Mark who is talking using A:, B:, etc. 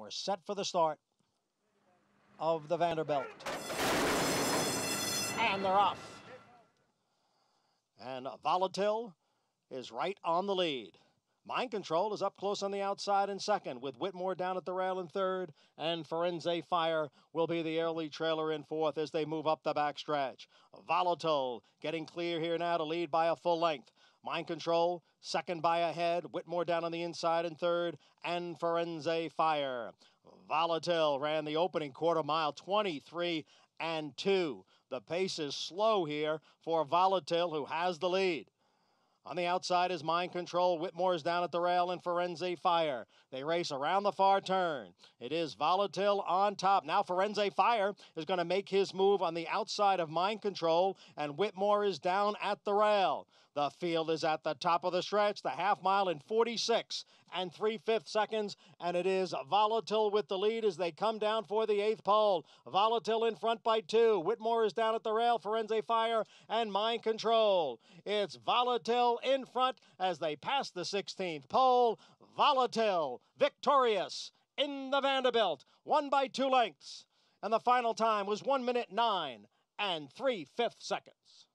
A: we're set for the start of the Vanderbilt. And they're off. And Volatile is right on the lead. Mind Control is up close on the outside in second, with Whitmore down at the rail in third, and Forense Fire will be the early trailer in fourth as they move up the backstretch. Volatile getting clear here now to lead by a full length. Mind Control, second by a head. Whitmore down on the inside and third. And Forense Fire. Volatile ran the opening quarter mile 23 and 2. The pace is slow here for Volatile, who has the lead. On the outside is Mind Control. Whitmore's down at the rail and Forenze Fire. They race around the far turn. It is Volatile on top. Now Forenze Fire is going to make his move on the outside of Mind Control, and Whitmore is down at the rail. The field is at the top of the stretch, the half mile in 46 and three fifths seconds, and it is Volatile with the lead as they come down for the eighth pole. Volatile in front by two. Whitmore is down at the rail. Forense Fire and Mind Control. It's Volatile in front as they pass the 16th pole. Volatile victorious in the Vanderbilt, one by two lengths. And the final time was one minute nine and three fifths seconds.